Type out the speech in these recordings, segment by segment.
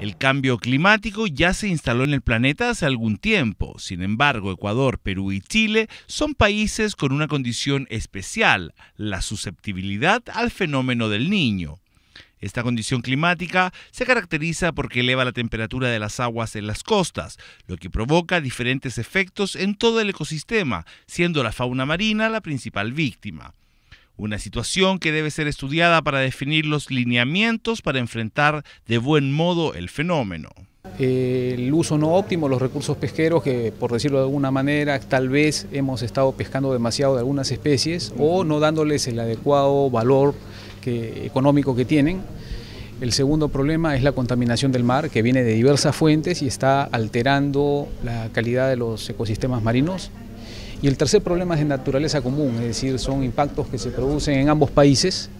El cambio climático ya se instaló en el planeta hace algún tiempo. Sin embargo, Ecuador, Perú y Chile son países con una condición especial, la susceptibilidad al fenómeno del niño. Esta condición climática se caracteriza porque eleva la temperatura de las aguas en las costas, lo que provoca diferentes efectos en todo el ecosistema, siendo la fauna marina la principal víctima. Una situación que debe ser estudiada para definir los lineamientos para enfrentar de buen modo el fenómeno. El uso no óptimo de los recursos pesqueros, que por decirlo de alguna manera, tal vez hemos estado pescando demasiado de algunas especies o no dándoles el adecuado valor económico que tienen. El segundo problema es la contaminación del mar, que viene de diversas fuentes y está alterando la calidad de los ecosistemas marinos. Y el tercer problema es de naturaleza común, es decir, son impactos que se producen en ambos países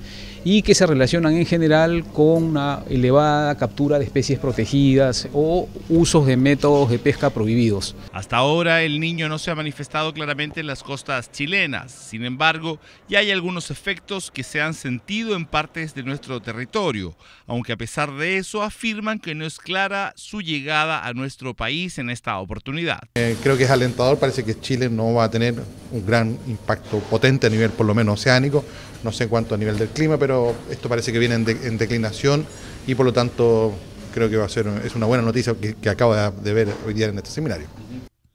y que se relacionan en general con una elevada captura de especies protegidas o usos de métodos de pesca prohibidos. Hasta ahora el niño no se ha manifestado claramente en las costas chilenas, sin embargo ya hay algunos efectos que se han sentido en partes de nuestro territorio, aunque a pesar de eso afirman que no es clara su llegada a nuestro país en esta oportunidad. Eh, creo que es alentador, parece que Chile no va a tener un gran impacto potente a nivel por lo menos oceánico, no sé en cuanto a nivel del clima, pero esto parece que viene en, declinación y por lo tanto creo que va a ser es una buena noticia que, acabo acaba de ver hoy día en este seminario.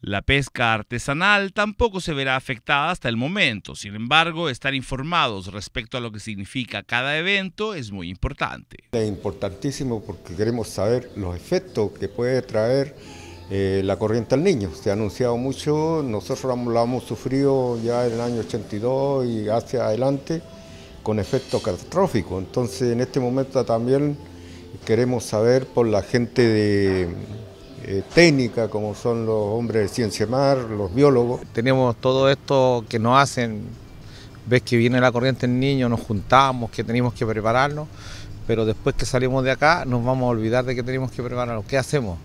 La pesca artesanal tampoco se verá afectada hasta el momento, sin embargo, estar informados respecto a lo que significa cada evento es muy importante. Es importantísimo porque queremos saber los efectos que puede traer eh, la corriente al niño. Se ha anunciado mucho, nosotros la hemos sufrido ya en el año 82 y hacia adelante con efecto catastrófico. Entonces, en este momento también queremos saber por la gente de eh, técnica, como son los hombres de ciencia mar, los biólogos. Tenemos todo esto que nos hacen, ves que viene la corriente en niño, nos juntamos, que tenemos que prepararnos, pero después que salimos de acá nos vamos a olvidar de que tenemos que prepararnos. ¿Qué hacemos?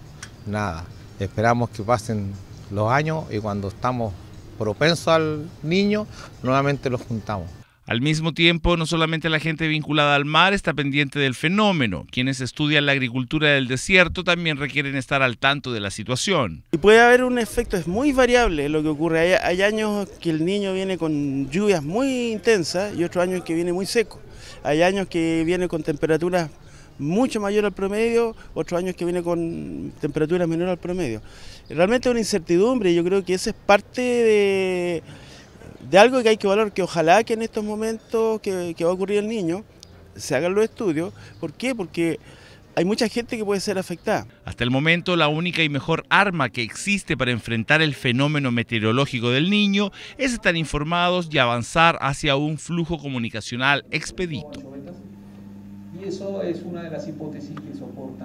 Nada. Esperamos que pasen los años y cuando estamos propensos al niño, nuevamente los juntamos. Al mismo tiempo, no solamente la gente vinculada al mar está pendiente del fenómeno, quienes estudian la agricultura del desierto también requieren estar al tanto de la situación. Y puede haber un efecto, es muy variable lo que ocurre. Hay, años que el niño viene con lluvias muy intensas y otros años que viene muy seco. Hay años que viene con temperaturas mucho mayor al promedio, otros años que viene con temperaturas menores al promedio. Realmente una incertidumbre yo creo que esa es parte de de algo que hay que valorar, que ojalá que en estos momentos que, va a ocurrir el niño, se hagan los estudios. ¿Por qué? Porque hay mucha gente que puede ser afectada. Hasta el momento, la única y mejor arma que existe para enfrentar el fenómeno meteorológico del niño es estar informados y avanzar hacia un flujo comunicacional expedito. Y eso es una de las hipótesis que soporta.